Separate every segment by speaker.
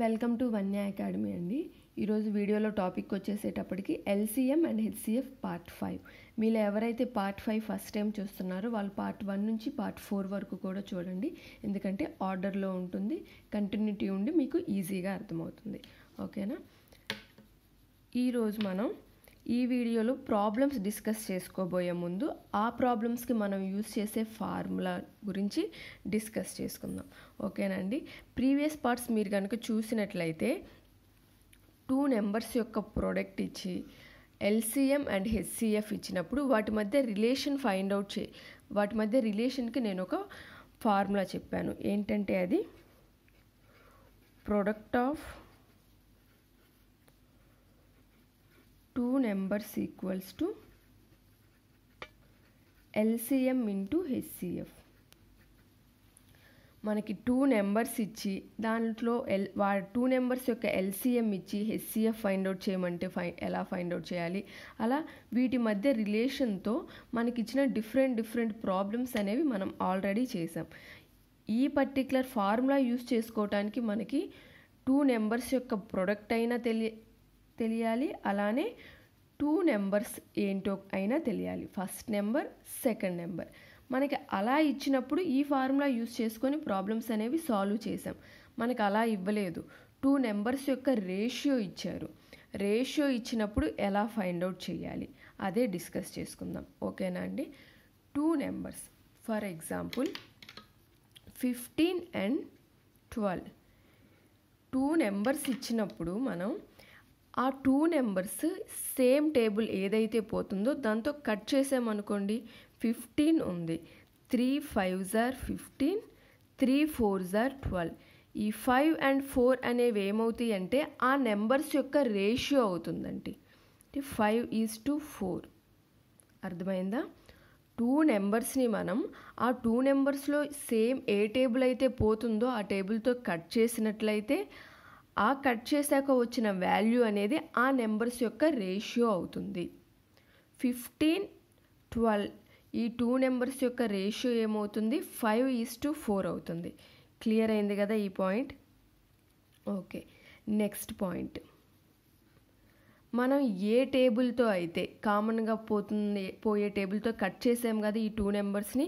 Speaker 1: welcome to వన్య academy అండి ఈరోజు వీడియోలో టాపిక్ వచ్చేసేటప్పటికి LCM and HCF part five మీలో ఎవరైతే పార్ట్ ఫైవ్ ఫస్ట్ టైం చూస్తున్నారో వాళ్ళు పార్ట్ వన్ నుంచి పార్ట్ ఫోర్ వరకు కూడా చూడండి ఎందుకంటే ఆర్డర్లో ఉంటుంది కంటిన్యూటీ ఉండి మీకు ఈజీగా అర్థమవుతుంది ఓకేనా ఈరోజు మనం ఈ వీడియోలో ప్రాబ్లమ్స్ డిస్కస్ చేసుకోబోయే ముందు ఆ ప్రాబ్లమ్స్కి మనం యూజ్ చేసే ఫార్ములా గురించి డిస్కస్ చేసుకుందాం ఓకేనండి ప్రీవియస్ పార్ట్స్ మీరు కనుక చూసినట్లయితే టూ నెంబర్స్ యొక్క ప్రోడక్ట్ ఇచ్చి ఎల్సీఎం అండ్ హెచ్సిఎఫ్ ఇచ్చినప్పుడు వాటి మధ్య రిలేషన్ ఫైండ్ అవుట్ చే వాటి మధ్య రిలేషన్కి నేను ఒక ఫార్ములా చెప్పాను ఏంటంటే అది product of two numbers equals to LCM into HCF మనకి టూ నెంబర్స్ ఇచ్చి దాంట్లో ఎల్ వా టూ నెంబర్స్ యొక్క ఎల్సిఎం ఇచ్చి హెచ్సిఎఫ్ ఫైండ్ అవుట్ చేయమంటే ఫై ఎలా ఫైండ్ అవుట్ చేయాలి అలా వీటి మధ్య రిలేషన్తో మనకి ఇచ్చిన డిఫరెంట్ డిఫరెంట్ ప్రాబ్లమ్స్ అనేవి మనం ఆల్రెడీ చేసాం ఈ పర్టికులర్ ఫార్ములా యూస్ చేసుకోవటానికి మనకి టూ నెంబర్స్ యొక్క ప్రొడక్ట్ అయినా తెలియ తెలియాలి అలానే టూ నెంబర్స్ ఏంటో అయినా తెలియాలి ఫస్ట్ నెంబర్ సెకండ్ నెంబర్ మనకి అలా ఇచ్చినప్పుడు ఈ ఫార్ములా యూస్ చేసుకొని ప్రాబ్లమ్స్ అనేవి సాల్వ్ చేసాం మనకు అలా ఇవ్వలేదు టూ నెంబర్స్ యొక్క రేషియో ఇచ్చారు రేషియో ఇచ్చినప్పుడు ఎలా ఫైండ్ అవుట్ చేయాలి అదే డిస్కస్ చేసుకుందాం ఓకేనా అండి two numbers for example fifteen and twelve two numbers ఇచ్చినప్పుడు మనం ఆ టూ నెంబర్స్ సేమ్ టేబుల్ ఏదైతే పోతుందో దాంతో కట్ చేసామనుకోండి ఫిఫ్టీన్ ఉంది త్రీ ఫైవ్ జార్ ఫిఫ్టీన్ త్రీ ఫోర్ జార్ ట్వెల్వ్ ఈ ఫైవ్ అండ్ ఫోర్ అనేవి ఏమవుతాయి అంటే ఆ నెంబర్స్ యొక్క రేషియో అవుతుందండి ఫైవ్ ఈజ్ టు ఫోర్ అర్థమైందా టూ నెంబర్స్ని మనం ఆ టూ నెంబర్స్లో సేమ్ ఏ టేబుల్ అయితే పోతుందో ఆ టేబుల్తో కట్ చేసినట్లయితే ఆ కట్ చేశాక వచ్చిన వాల్యూ అనేది ఆ నెంబర్స్ యొక్క రేషియో అవుతుంది ఫిఫ్టీన్ ట్వెల్వ్ ఈ టూ నెంబర్స్ యొక్క రేషియో ఏమవుతుంది ఫైవ్ ఈజ్ టు ఫోర్ అవుతుంది క్లియర్ అయింది కదా ఈ పాయింట్ ఓకే నెక్స్ట్ పాయింట్ మనం ఏ టేబుల్తో అయితే కామన్గా పోతుంది పోయే టేబుల్తో కట్ చేసాము కదా ఈ టూ నెంబర్స్ని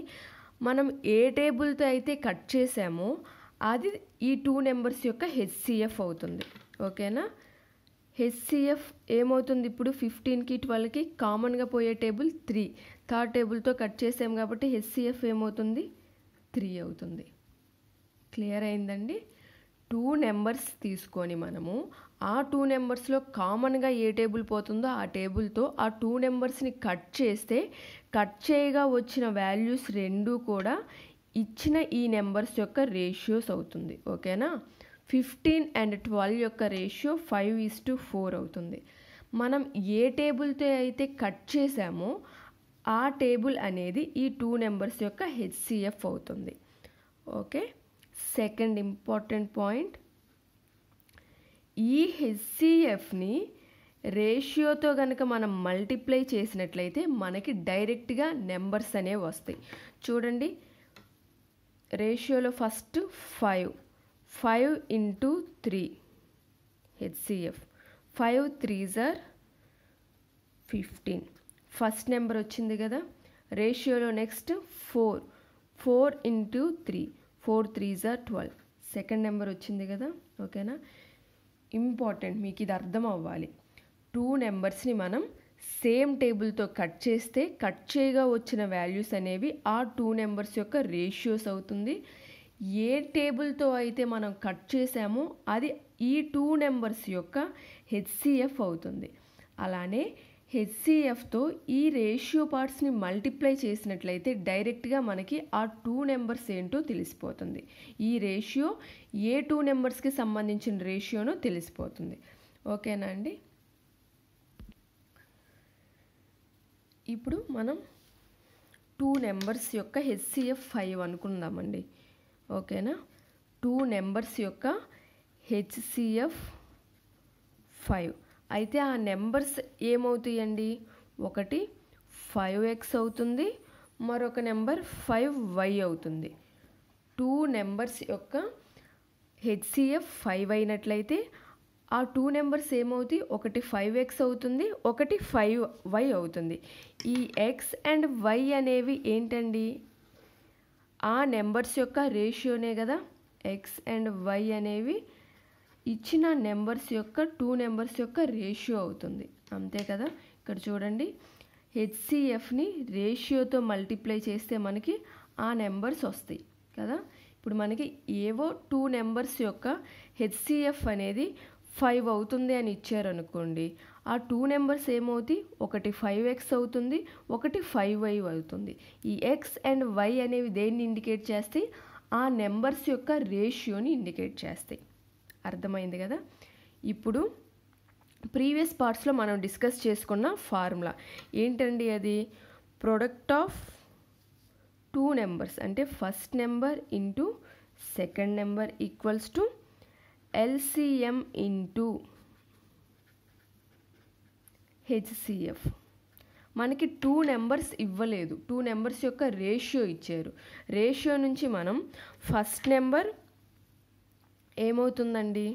Speaker 1: మనం ఏ టేబుల్తో అయితే కట్ చేసామో అది ఈ టూ నెంబర్స్ యొక్క హెచ్సిఎఫ్ అవుతుంది ఓకేనా హెచ్సిఎఫ్ ఏమవుతుంది ఇప్పుడు ఫిఫ్టీన్కి ట్వెల్వ్కి కామన్గా పోయే టేబుల్ త్రీ థర్డ్ టేబుల్తో కట్ చేసాం కాబట్టి హెచ్సిఎఫ్ ఏమవుతుంది త్రీ అవుతుంది క్లియర్ అయిందండి టూ నెంబర్స్ తీసుకొని మనము ఆ టూ నెంబర్స్లో కామన్గా ఏ టేబుల్ పోతుందో ఆ టేబుల్తో ఆ టూ నెంబర్స్ని కట్ చేస్తే కట్ చేయగా వచ్చిన వాల్యూస్ రెండు కూడా ఇచ్చిన ఈ నెంబర్స్ యొక్క రేషియోస్ అవుతుంది ఓకేనా ఫిఫ్టీన్ అండ్ ట్వెల్వ్ యొక్క ratio five is to four అవుతుంది మనం ఏ టేబుల్తో అయితే కట్ చేసామో ఆ టేబుల్ అనేది ఈ టూ నెంబర్స్ యొక్క హెచ్సిఎఫ్ అవుతుంది ఓకే సెకండ్ ఇంపార్టెంట్ పాయింట్ ఈ హెచ్సిఎఫ్ని రేషియోతో కనుక మనం మల్టిప్లై చేసినట్లయితే మనకి డైరెక్ట్గా నెంబర్స్ అనేవి వస్తాయి చూడండి రేషియోలో first five five into three HCF five త్రీజర్ ఫిఫ్టీన్ ఫస్ట్ నెంబర్ వచ్చింది కదా రేషియోలో next four four into three four త్రీజర్ ట్వెల్వ్ సెకండ్ నెంబర్ వచ్చింది కదా ఓకేనా ఇంపార్టెంట్ మీకు ఇది అర్థం అవ్వాలి టూ నెంబర్స్ని మనం సేమ్ టేబుల్తో కట్ చేస్తే కట్ చేయగా వచ్చిన వాల్యూస్ అనేవి ఆ టూ నెంబర్స్ యొక్క రేషియోస్ అవుతుంది ఏ టేబుల్తో అయితే మనం కట్ చేసామో అది ఈ టూ నెంబర్స్ యొక్క హెచ్సిఎఫ్ అవుతుంది అలానే హెచ్సిఎఫ్తో ఈ రేషియో పార్ట్స్ని మల్టిప్లై చేసినట్లయితే డైరెక్ట్గా మనకి ఆ టూ నెంబర్స్ ఏంటో తెలిసిపోతుంది ఈ రేషియో ఏ టూ నెంబర్స్కి సంబంధించిన రేషియోనో తెలిసిపోతుంది ఓకేనా అండి ఇప్పుడు మనం టూ నెంబర్స్ యొక్క హెచ్సిఎఫ్ ఫైవ్ అనుకుందామండి ఓకేనా టూ నెంబర్స్ యొక్క హెచ్సిఎఫ్ ఫైవ్ అయితే ఆ నెంబర్స్ ఏమవుతాయండి ఒకటి ఫైవ్ ఎక్స్ అవుతుంది మరొక నెంబర్ ఫైవ్ వై అవుతుంది టూ నెంబర్స్ యొక్క హెచ్సిఎఫ్ ఫైవ్ అయినట్లయితే ఆ టూ నెంబర్స్ ఏమవుతాయి ఒకటి ఫైవ్ ఎక్స్ అవుతుంది ఒకటి ఫైవ్ వై అవుతుంది ఈ ఎక్స్ అండ్ వై అనేవి ఏంటండి ఆ నెంబర్స్ యొక్క రేషియోనే కదా ఎక్స్ అండ్ వై అనేవి ఇచ్చిన నెంబర్స్ యొక్క టూ నెంబర్స్ యొక్క రేషియో అవుతుంది అంతే కదా ఇక్కడ చూడండి హెచ్సిఎఫ్ని రేషియోతో మల్టిప్లై చేస్తే మనకి ఆ నెంబర్స్ వస్తాయి కదా ఇప్పుడు మనకి ఏవో టూ నెంబర్స్ యొక్క హెచ్సిఎఫ్ అనేది ఫైవ్ అవుతుంది అని ఇచ్చారనుకోండి ఆ టూ నెంబర్స్ ఏమవుతాయి ఒకటి ఫైవ్ ఎక్స్ అవుతుంది ఒకటి ఫైవ్ వై అవుతుంది ఈ ఎక్స్ అండ్ వై అనేవి దేన్ని ఇండికేట్ చేస్తాయి ఆ నెంబర్స్ యొక్క రేషియోని ఇండికేట్ చేస్తాయి అర్థమైంది కదా ఇప్పుడు ప్రీవియస్ పార్ట్స్లో మనం డిస్కస్ చేసుకున్న ఫార్ములా ఏంటండి అది ప్రొడక్ట్ ఆఫ్ టూ నెంబర్స్ అంటే first number into second number equals to LCM into HCF మనకి టూ నెంబర్స్ ఇవ్వలేదు టూ నెంబర్స్ యొక్క రేషియో ఇచ్చారు రేషియో నుంచి మనం ఫస్ట్ నెంబర్ ఏమవుతుందండి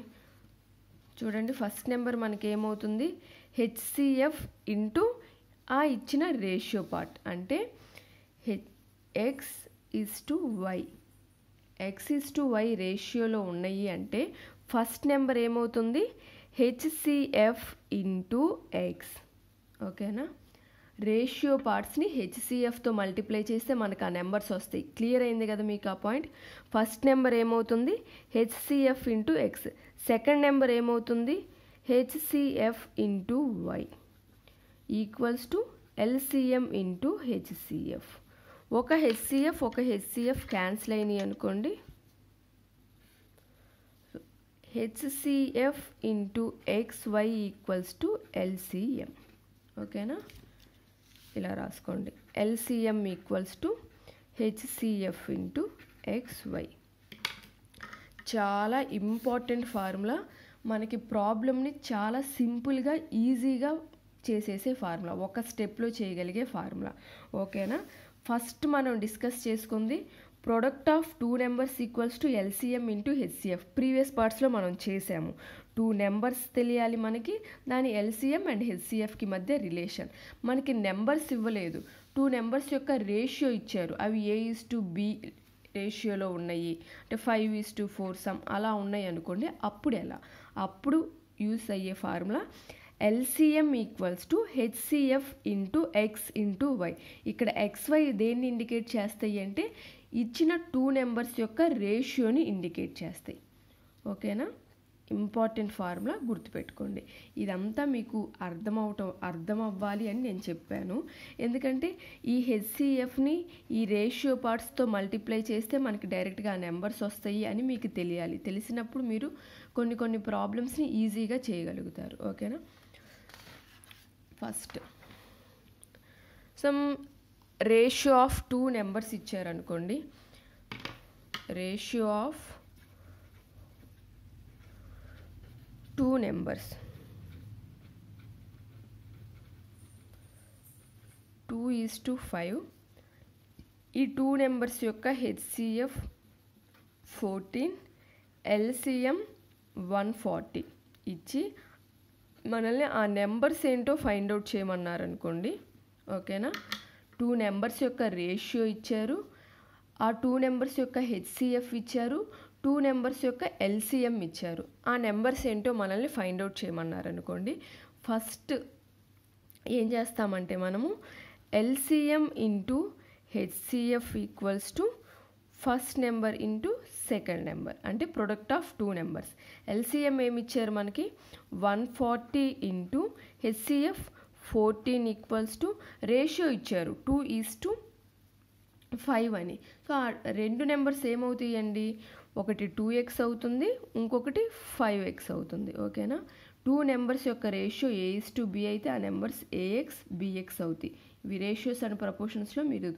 Speaker 1: చూడండి ఫస్ట్ నెంబర్ మనకి ఏమవుతుంది హెచ్సిఎఫ్ ఇంటూ ఆ ఇచ్చిన రేషియో పార్ట్ అంటే H X is to Y X is to Y రేషియోలో ఉన్నాయి అంటే ఫస్ట్ నెంబర్ ఏమవుతుంది హెచ్సిఎఫ్ ఇంటూ ఎక్స్ ఓకేనా రేషియో పార్ట్స్ని హెచ్సిఎఫ్తో మల్టిప్లై చేస్తే మనకు ఆ నెంబర్స్ వస్తాయి క్లియర్ అయింది కదా మీకు ఆ పాయింట్ ఫస్ట్ నెంబర్ ఏమవుతుంది HCF into X second number ఏమవుతుంది HCF into Y equals to LCM into HCF ఒక హెచ్సిఎఫ్ ఒక హెచ్సిఎఫ్ క్యాన్సిల్ అయినాయి అనుకోండి HCF into XY equals to LCM ఓకేనా ఇలా రాసుకోండి LCM equals to HCF into XY చాలా ఇంపార్టెంట్ ఫార్ములా మనకి ప్రాబ్లమ్ని చాలా సింపుల్గా ఈజీగా చేసేసే ఫార్ములా ఒక స్టెప్లో చేయగలిగే ఫార్ములా ఓకేనా ఫస్ట్ మనం డిస్కస్ చేసుకుంది product of two numbers equals to LCM into HCF previous పార్ట్స్లో మనం చేసాము టూ నెంబర్స్ తెలియాలి మనకి దాని ఎల్సీఎం అండ్ హెచ్సిఎఫ్కి మధ్య రిలేషన్ మనకి నెంబర్స్ ఇవ్వలేదు టూ నెంబర్స్ యొక్క రేషియో ఇచ్చారు అవి ఏ ఈస్ టు బి రేషియోలో ఉన్నాయి అంటే five is to four some అలా ఉన్నాయి అనుకోండి అప్పుడు ఎలా అప్పుడు యూస్ అయ్యే formula LCM equals to HCF into X into Y ఇక్కడ ఎక్స్వై దేన్ని ఇండికేట్ చేస్తాయి అంటే ఇచ్చిన టూ నెంబర్స్ యొక్క రేషియోని ఇండికేట్ చేస్తాయి ఓకేనా ఇంపార్టెంట్ ఫార్ములా గుర్తుపెట్టుకోండి ఇదంతా మీకు అర్థమవటం అర్థం అవ్వాలి అని నేను చెప్పాను ఎందుకంటే ఈ హెచ్సిఎఫ్ని ఈ రేషియో పార్ట్స్తో మల్టిప్లై చేస్తే మనకి డైరెక్ట్గా ఆ నెంబర్స్ వస్తాయి అని మీకు తెలియాలి తెలిసినప్పుడు మీరు కొన్ని కొన్ని ప్రాబ్లమ్స్ని ఈజీగా చేయగలుగుతారు ఓకేనా first some ratio of two numbers ఇచ్చారనుకోండి ratio of two numbers two is to five ఈ టూ నెంబర్స్ యొక్క HCF fourteen LCM one forty ఇచ్చి మనల్ని ఆ నెంబర్స్ ఏంటో ఫైండ్ అవుట్ చేయమన్నారనుకోండి ఓకేనా టూ నెంబర్స్ యొక్క రేషియో ఇచ్చారు ఆ టూ నెంబర్స్ యొక్క హెచ్సిఎఫ్ ఇచ్చారు టూ నెంబర్స్ యొక్క ఎల్సిఎం ఇచ్చారు ఆ నెంబర్స్ ఏంటో మనల్ని ఫైండ్ అవుట్ చేయమన్నారు అనుకోండి ఫస్ట్ ఏం చేస్తామంటే మనము LCM into HCF equals to first number into second number అంటే product of two numbers LCM ఏమి ఇచ్చారు మనకి one forty into HCF fourteen equals to ratio ఇచ్చారు టూ ఈజ్ టు ఫైవ్ అని సో ఆ రెండు నెంబర్స్ ఏమవుతాయండి ఒకటి టూ ఎక్స్ అవుతుంది ఇంకొకటి ఫైవ్ ఎక్స్ అవుతుంది ఓకేనా టూ నెంబర్స్ యొక్క ratio A is to B అయితే ఆ నెంబర్స్ ఏఎక్స్ బిఎక్స్ అవుతాయి ఇవి రేషియోస్ అండ్ ప్రపోర్షన్స్లో మీరు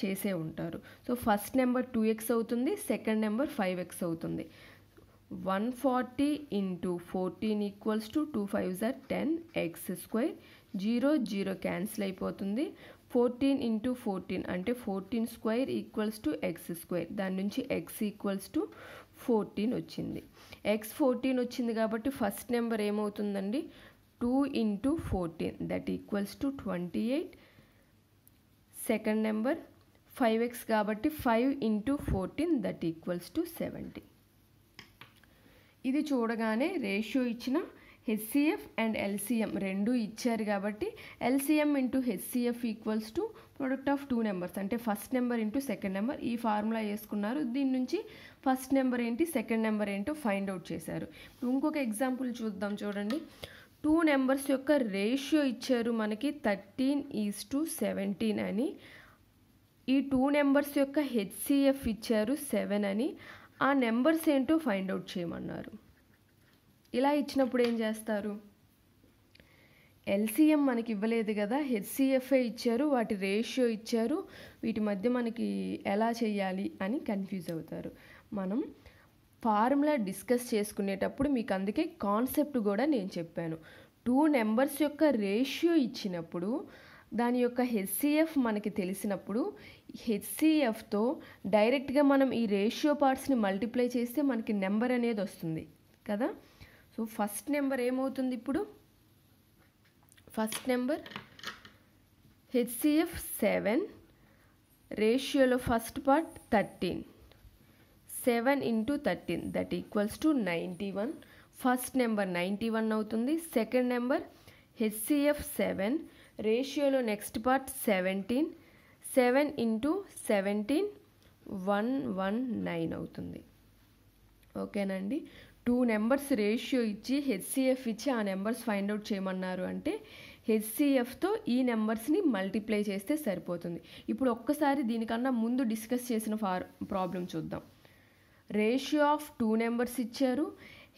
Speaker 1: చేసే ఉంటారు so first number two x అవుతుంది సెకండ్ నెంబర్ ఫైవ్ ఎక్స్ అవుతుంది one forty into fourteen equals to two five జార్ ten x square zero zero cancel అయిపోతుంది ఫోర్టీన్ ఇంటూ ఫోర్టీన్ అంటే fourteen square equals to x square దాని నుంచి x equals to fourteen వచ్చింది x fourteen వచ్చింది కాబట్టి first number ఏమవుతుందండి two into fourteen that equals to twenty eight second number five x కాబట్టి five into fourteen that equals to seventy ఇది చూడగానే ratio ఇచ్చిన హెచ్సిఎఫ్ అండ్ ఎల్సిఎం రెండు ఇచ్చారు కాబట్టి LCM into HCF equals to product of two numbers అంటే first number into second number ఈ formula వేసుకున్నారు దీని నుంచి ఫస్ట్ నెంబర్ ఏంటి సెకండ్ నెంబర్ ఏంటో ఫైండ్ అవుట్ చేశారు ఇంకొక ఎగ్జాంపుల్ చూద్దాం చూడండి టూ నెంబర్స్ యొక్క రేషియో ఇచ్చారు మనకి థర్టీన్ ఈజ్ టు సెవెంటీన్ అని ఈ టూ నెంబర్స్ యొక్క హెచ్సిఎఫ్ ఇచ్చారు సెవెన్ అని ఆ నెంబర్స్ ఏంటో ఫైండ్ అవుట్ చేయమన్నారు ఇలా ఇచ్చినప్పుడు ఏం చేస్తారు ఎల్సీఎం మనకి ఇవ్వలేదు కదా హెచ్సిఎఫ్ఏ ఇచ్చారు వాటి రేషియో ఇచ్చారు వీటి మధ్య మనకి ఎలా చేయాలి అని కన్ఫ్యూజ్ అవుతారు మనం ఫార్ములా డిస్కస్ చేసుకునేటప్పుడు మీకు అందుకే కాన్సెప్ట్ కూడా నేను చెప్పాను టూ నెంబర్స్ యొక్క రేషియో ఇచ్చినప్పుడు దాని యొక్క హెచ్సిఎఫ్ మనకి తెలిసినప్పుడు హెచ్సిఎఫ్తో డైరెక్ట్గా మనం ఈ రేషియో పార్ట్స్ని మల్టిప్లై చేస్తే మనకి నెంబర్ అనేది వస్తుంది కదా సో ఫస్ట్ నెంబర్ ఏమవుతుంది ఇప్పుడు ఫస్ట్ నెంబర్ హెచ్సిఎఫ్ సెవెన్ రేషియోలో first part thirteen seven into thirteen that equals to ninety one first number ninety one అవుతుంది సెకండ్ నెంబర్ హెచ్సిఎఫ్ సెవెన్ రేషియోలో next part seventeen seven into seventeen one one nine అవుతుంది ఓకేనండి two numbers ratio ఇచ్చి HCF ఇచ్చి ఆ numbers find out చేయమన్నారు అంటే హెచ్సిఎఫ్తో ఈ నెంబర్స్ని మల్టిప్లై చేస్తే సరిపోతుంది ఇప్పుడు ఒక్కసారి దీనికన్నా ముందు డిస్కస్ చేసిన ఫార్ ప్రాబ్లం చూద్దాం రేషియో ఆఫ్ టూ నెంబర్స్ ఇచ్చారు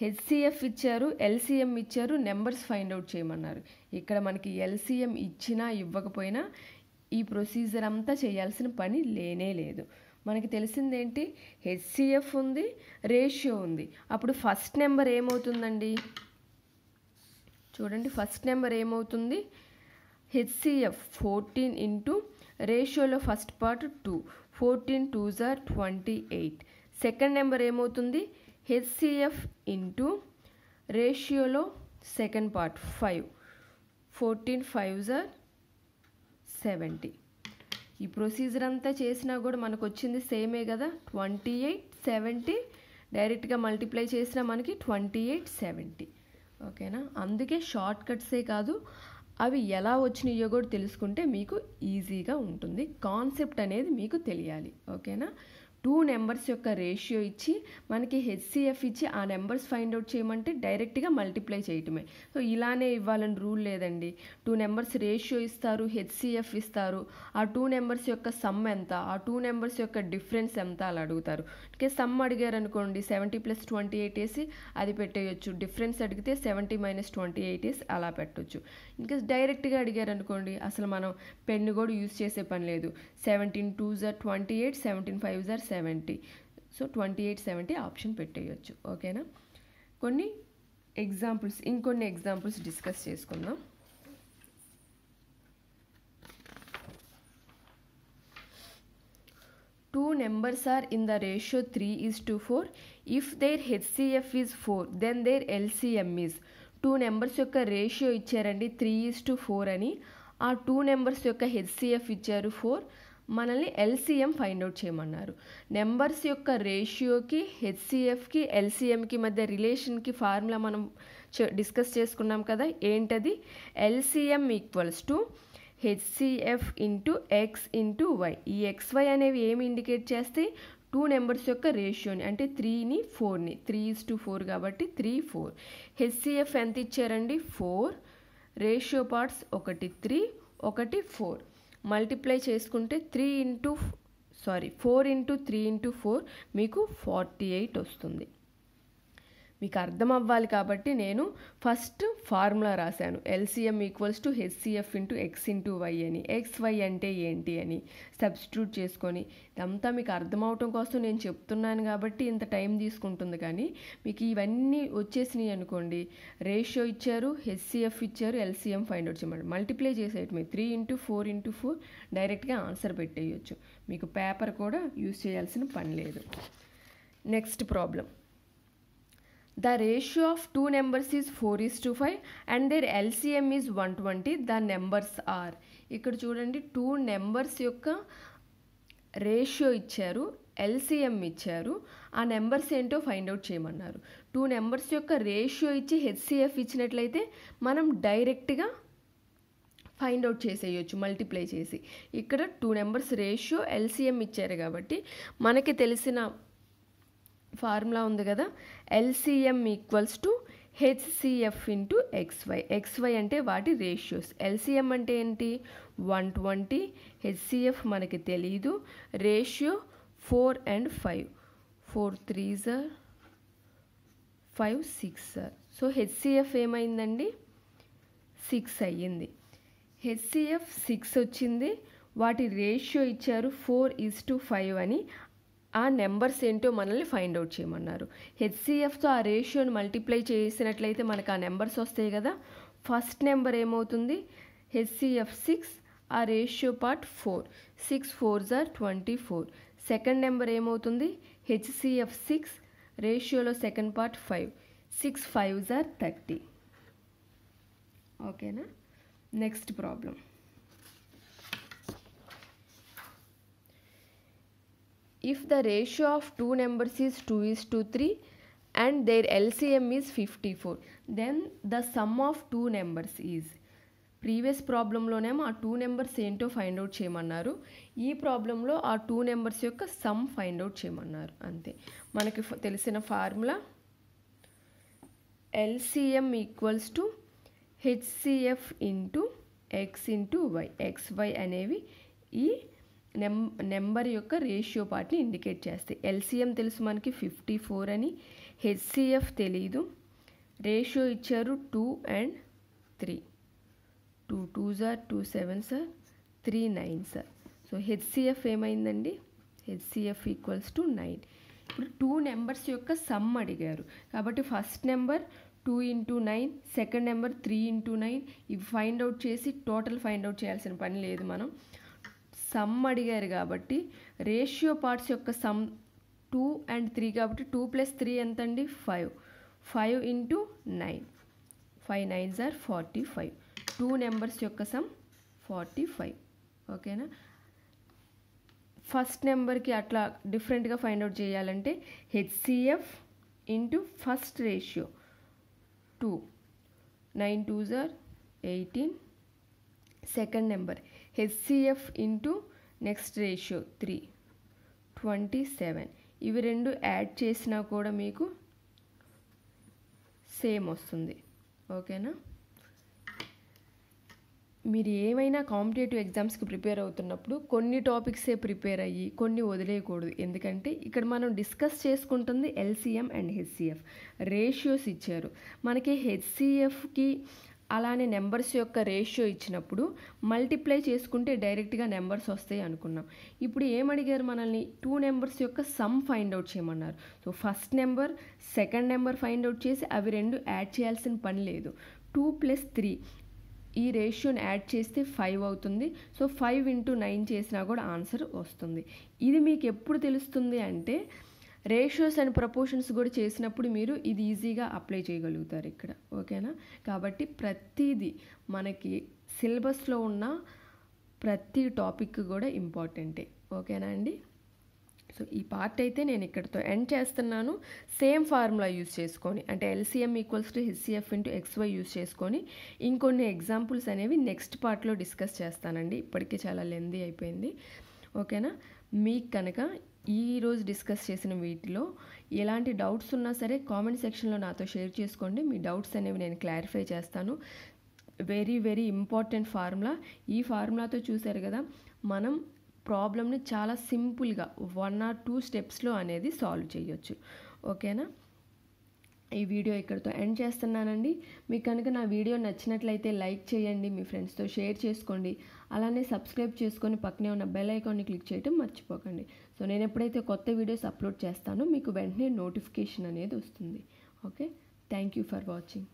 Speaker 1: హెచ్సిఎఫ్ ఇచ్చారు ఎల్సిఎం ఇచ్చారు నెంబర్స్ ఫైండ్ అవుట్ చేయమన్నారు ఇక్కడ మనకి ఎల్సిఎం ఇచ్చినా ఇవ్వకపోయినా ఈ ప్రొసీజర్ అంతా చేయాల్సిన పని లేనే లేదు మనకి తెలిసిందేంటి హెచ్సిఎఫ్ ఉంది రేషియో ఉంది అప్పుడు ఫస్ట్ నెంబర్ ఏమవుతుందండి చూడండి ఫస్ట్ నెంబర్ ఏమవుతుంది హెచ్సిఎఫ్ ఫోర్టీన్ ఇంటూ రేషియోలో first part two fourteen two జార్ ట్వంటీ ఎయిట్ సెకండ్ నెంబర్ ఏమవుతుంది హెచ్సిఎఫ్ ఇంటూ రేషియోలో second part five fourteen five జార్ సెవెంటీ ఈ ప్రొసీజర్ అంతా చేసినా కూడా మనకు వచ్చింది సేమే కదా ట్వంటీ ఎయిట్ సెవెంటీ డైరెక్ట్గా మల్టిప్లై చేసినా మనకి ట్వంటీ ఎయిట్ సెవెంటీ ఓకేనా అందుకే షార్ట్ కట్సే కాదు అవి ఎలా వచ్చినాయో కూడా తెలుసుకుంటే మీకు ఈజీగా ఉంటుంది కాన్సెప్ట్ అనేది మీకు తెలియాలి ఓకేనా టూ నెంబర్స్ యొక్క రేషియో ఇచ్చి మనకి హెచ్సిఎఫ్ ఇచ్చి ఆ నెంబర్స్ ఫైండ్ అవుట్ చేయమంటే డైరెక్ట్గా మల్టిప్లై చేయటమే సో ఇలానే ఇవ్వాలని రూల్ లేదండి టూ నెంబర్స్ రేషియో ఇస్తారు హెచ్సిఎఫ్ ఇస్తారు ఆ టూ నెంబర్స్ యొక్క సమ్ ఎంత ఆ టూ నెంబర్స్ యొక్క డిఫరెన్స్ ఎంత అలా అడుగుతారు ఇంకే సమ్ అడిగారు అనుకోండి సెవెంటీ ప్లస్ ట్వంటీ ఎయిట్ వేసి అది పెట్టేయచ్చు డిఫరెన్స్ అడిగితే సెవెంటీ మైనస్ ట్వంటీ ఎయిట్ వేసి అలా పెట్టొచ్చు ఇంకా డైరెక్ట్గా అడిగారు అనుకోండి అసలు మనం పెన్ను కూడా యూజ్ చేసే పని లేదు సెవెంటీన్ టూ జార్ ట్వంటీ ఎయిట్ సెవెంటీన్ ఫైవ్ జార్ seventy so twenty eight seventy option పెట్టేయచ్చు ఓకేనా కొన్ని ఎగ్జాంపుల్స్ ఇంకొన్ని ఎగ్జాంపుల్స్ డిస్కస్ చేసుకుందాం two numbers are in the ratio three is to four if their HCF is four then their LCM is two numbers యొక్క ratio ఇచ్చారండి three is to four అని ఆ two numbers యొక్క HCF ఇచ్చారు four మనల్ని LCM find out చేయమన్నారు numbers యొక్క రేషియోకి హెచ్సిఎఫ్కి ఎల్సిఎంకి మధ్య రిలేషన్కి ఫార్ములా మనం డిస్కస్ చేసుకున్నాం కదా ఏంటది LCM equals to HCF into X into y ఈ ఎక్స్వై అనేవి ఏమి ఇండికేట్ చేస్తాయి టూ నెంబర్స్ యొక్క రేషియోని అంటే త్రీని ఫోర్ని త్రీ ఇస్ టు ఫోర్ కాబట్టి త్రీ ఫోర్ హెచ్సిఎఫ్ ఎంత ఇచ్చారండి ఫోర్ రేషియో పార్ట్స్ ఒకటి త్రీ ఒకటి ఫోర్ మల్టిప్లై చేసుకుంటే three into sorry four into three into four మీకు ఫార్టీ ఎయిట్ వస్తుంది మీకు అర్థం అవ్వాలి కాబట్టి నేను ఫస్ట్ ఫార్ములా రాశాను LCM equals to HCF into X into y అని ఎక్స్ వై అంటే ఏంటి అని సబ్స్టిట్యూట్ చేసుకొని ఇదంతా మీకు అర్థం అవటం కోసం నేను చెప్తున్నాను కాబట్టి ఇంత టైం తీసుకుంటుంది కానీ మీకు ఇవన్నీ వచ్చేసినాయి అనుకోండి రేషియో ఇచ్చారు హెచ్సిఎఫ్ ఇచ్చారు ఎల్సిఎం ఫైండ్ అవుట్ చేయమంటారు మల్టిప్లై చేసేయటం three into four into four డైరెక్ట్గా ఆన్సర్ పెట్టేయచ్చు మీకు పేపర్ కూడా యూస్ చేయాల్సిన పని లేదు next problem the ratio of two numbers numbers four 4 is five and and their LCM one twenty the numbers are ఇక్కడ చూడండి టూ నెంబర్స్ యొక్క రేషియో ఇచ్చారు ఎల్సిఎం ఇచ్చారు ఆ నెంబర్స్ ఏంటో ఫైండ్ అవుట్ చేయమన్నారు టూ నెంబర్స్ యొక్క రేషియో ఇచ్చి హెచ్సిఎఫ్ ఇచ్చినట్లయితే మనం డైరెక్ట్గా ఫైండ్ అవుట్ చేసేయచ్చు మల్టిప్లై చేసి ఇక్కడ టూ నెంబర్స్ రేషియో ఎల్సిఎం ఇచ్చారు కాబట్టి మనకి తెలిసిన ఫార్ములా ఉంది కదా LCM equals to HCF into x y x y అంటే వాటి రేషియోస్ ఎల్సిఎం అంటే ఏంటి వన్ ట్వంటీ హెచ్సిఎఫ్ మనకి తెలీదు ratio four and five four three sir five six sir so HCF ఏమైందండి సిక్స్ అయ్యింది హెచ్సిఎఫ్ సిక్స్ వచ్చింది వాటి రేషియో ఇచ్చారు ఫోర్ ఈజ్ టు ఫైవ్ అని ఆ నెంబర్స్ ఏంటో మనల్ని ఫైండ్ అవుట్ చేయమన్నారు హెచ్సిఎఫ్తో ఆ రేషియోని మల్టిప్లై చేసినట్లయితే మనకు ఆ నెంబర్స్ వస్తాయి కదా ఫస్ట్ నెంబర్ ఏమవుతుంది హెచ్సిఎఫ్ సిక్స్ ఆ ratio part four six four జార్ ట్వంటీ ఫోర్ సెకండ్ నెంబర్ ఏమవుతుంది హెచ్సిఎఫ్ సిక్స్ రేషియోలో second part five six five జార్ థర్టీ ఓకేనా next problem if the ratio of two numbers numbers two 2 two three and their their is fifty four then the sum of two numbers is previous ప్రాబ్లంలోనేమో ఆ two numbers ఏంటో find out చేయమన్నారు ఈ ప్రాబ్లంలో ఆ two numbers యొక్క sum find out చేయమన్నారు అంతే మనకి తెలిసిన formula LCM equals to HCF into X into y x y అనేవి ఈ నెం నెంబర్ యొక్క రేషియో పార్ట్ని ఇండికేట్ చేస్తాయి ఎల్సిఎం తెలుసు మనకి ఫిఫ్టీ ఫోర్ అని హెచ్సిఎఫ్ తెలీదు రేషియో ఇచ్చారు two and three two two sir two seven sir three nine sir so HCF ఏమైందండి హెచ్సిఎఫ్ ఈక్వల్స్ టు నైన్ ఇప్పుడు టూ నెంబర్స్ యొక్క సమ్ అడిగారు కాబట్టి first number two into nine second number three into nine ఇవి find out చేసి total find out చేయాల్సిన పని లేదు మనం సమ్ అడిగారు కాబట్టి రేషియో పార్ట్స్ యొక్క సమ్ టూ అండ్ త్రీ కాబట్టి టూ ప్లస్ త్రీ ఎంత అండి five five into nine five nines are forty five two numbers యొక్క సమ్ ఫార్టీ ఫైవ్ ఓకేనా ఫస్ట్ నెంబర్కి అట్లా డిఫరెంట్గా ఫైండ్ అవుట్ చేయాలంటే HCF into first ratio two nine two జార్ eighteen second number HCF into next ratio three twenty seven ఇవి రెండు add చేసినా కూడా మీకు సేమ్ వస్తుంది ఓకేనా మీరు ఏమైనా కాంపిటేటివ్ ఎగ్జామ్స్కి ప్రిపేర్ అవుతున్నప్పుడు కొన్ని టాపిక్సే ప్రిపేర్ అయ్యి కొన్ని వదిలేయకూడదు ఎందుకంటే ఇక్కడ మనం డిస్కస్ చేసుకుంటుంది ఎల్సీఎం అండ్ హెచ్సిఎఫ్ రేషియోస్ ఇచ్చారు మనకి హెచ్సిఎఫ్కి అలానే నెంబర్స్ యొక్క రేషియో ఇచ్చినప్పుడు మల్టిప్లై చేసుకుంటే డైరెక్ట్గా నెంబర్స్ వస్తాయి అనుకున్నాం ఇప్పుడు ఏమడిగారు మనల్ని టూ నెంబర్స్ యొక్క సమ్ ఫైండ్ అవుట్ చేయమన్నారు so first number second number find out చేసి అవి రెండు యాడ్ చేయాల్సిన పని లేదు టూ ప్లస్ త్రీ ఈ రేషియోని యాడ్ చేస్తే ఫైవ్ అవుతుంది సో ఫైవ్ ఇంటూ నైన్ చేసినా కూడా ఆన్సర్ వస్తుంది ఇది మీకు ఎప్పుడు తెలుస్తుంది అంటే రేషియోస్ అండ్ ప్రపోర్షన్స్ కూడా చేసినప్పుడు మీరు ఇది ఈజీగా అప్లై చేయగలుగుతారు ఇక్కడ ఓకేనా కాబట్టి ప్రతిదీ మనకి సిలబస్లో ఉన్న ప్రతి టాపిక్ కూడా ఇంపార్టెంటే ఓకేనా అండి సో ఈ పార్ట్ అయితే నేను ఇక్కడతో ఎండ్ చేస్తున్నాను సేమ్ ఫార్ములా యూజ్ చేసుకొని అంటే LCM equals to HCF into x y use చేసుకొని ఇంకొన్ని ఎగ్జాంపుల్స్ అనేవి నెక్స్ట్ పార్ట్లో డిస్కస్ చేస్తానండి ఇప్పటికే చాలా లెందీ అయిపోయింది ఓకేనా మీకు కనుక ఈరోజు డిస్కస్ చేసిన వీటిలో ఎలాంటి డౌట్స్ ఉన్నా సరే కామెంట్ సెక్షన్లో నాతో షేర్ చేసుకోండి మీ డౌట్స్ అనేవి నేను క్లారిఫై చేస్తాను వెరీ వెరీ ఇంపార్టెంట్ ఫార్ములా ఈ ఫార్ములాతో చూశారు కదా మనం ప్రాబ్లమ్ని చాలా సింపుల్గా వన్ ఆర్ టూ స్టెప్స్లో అనేది సాల్వ్ చేయొచ్చు ఓకేనా ఈ వీడియో ఇక్కడితో ఎండ్ చేస్తున్నానండి మీకు కనుక నా వీడియో నచ్చినట్లయితే లైక్ చేయండి మీ ఫ్రెండ్స్తో షేర్ చేసుకోండి అలానే సబ్స్క్రైబ్ చేసుకొని పక్కనే ఉన్న బెల్ ఐకాన్ని క్లిక్ చేయడం మర్చిపోకండి సో నేను ఎప్పుడైతే కొత్త వీడియోస్ అప్లోడ్ చేస్తానో మీకు వెంటనే నోటిఫికేషన్ అనేది వస్తుంది okay thank you for watching